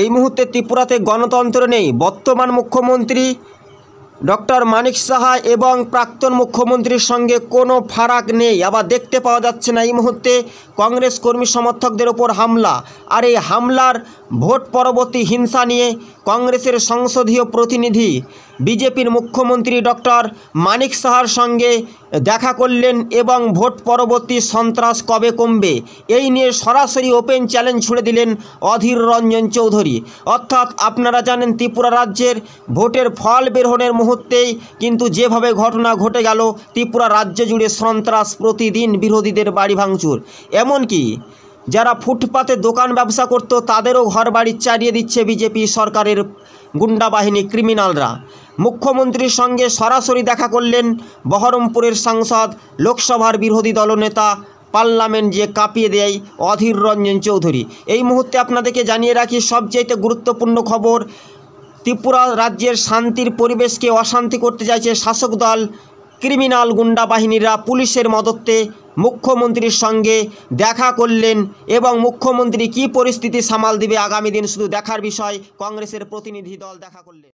এই মুহূর্তে ত্রিপুরাতে গণতন্ত্র নেই বর্তমান মুখ্যমন্ত্রী ডক্টর মানিক সাহা এবং প্রাক্তন মুখ্যমন্ত্রীর সঙ্গে কোনো ফারাক নেই আবার দেখতে পাওয়া যাচ্ছে না এই মুহূর্তে কংগ্রেস কর্মী সমর্থকদের ওপর হামলা আর এই হামলার ভোট পরবর্তী হিংসা নিয়ে কংগ্রেসের সংসদীয় প্রতিনিধি বিজেপির মুখ্যমন্ত্রী ডক্টর মানিক সাহার সঙ্গে দেখা করলেন এবং ভোট পরবর্তী সন্ত্রাস কবে কমবে এই নিয়ে সরাসরি ওপেন চ্যালেঞ্জ ছুড়ে দিলেন অধীর রঞ্জন চৌধুরী অর্থাৎ আপনারা জানেন ত্রিপুরা রাজ্যের ভোটের ফল বেরোনের মুহূর্তেই কিন্তু যেভাবে ঘটনা ঘটে গেল ত্রিপুরা রাজ্য জুড়ে সন্ত্রাস প্রতিদিন বিরোধীদের বাড়ি ভাঙচুর এমনকি যারা ফুটপাতে দোকান ব্যবসা করত তাদেরও ঘর বাড়ি চারিয়ে দিচ্ছে বিজেপি সরকারের গুন্ডা বাহিনী ক্রিমিনালরা মুখ্যমন্ত্রীর সঙ্গে সরাসরি দেখা করলেন বহরমপুরের সাংসদ লোকসভার বিরোধী দলনেতা পার্লামেন্ট যে কাঁপিয়ে দেয় অধীর রঞ্জন চৌধুরী এই মুহূর্তে আপনাদেরকে জানিয়ে রাখি সবচাইতে গুরুত্বপূর্ণ খবর ত্রিপুরা রাজ্যের শান্তির পরিবেশকে অশান্তি করতে চাইছে শাসক দল ক্রিমিনাল গুন্ডা বাহিনীরা পুলিশের মদত্তে মুখ্যমন্ত্রীর সঙ্গে দেখা করলেন এবং মুখ্যমন্ত্রী কি পরিস্থিতি সামাল দিবে আগামী দিন শুধু দেখার বিষয় কংগ্রেসের প্রতিনিধি দল দেখা করলেন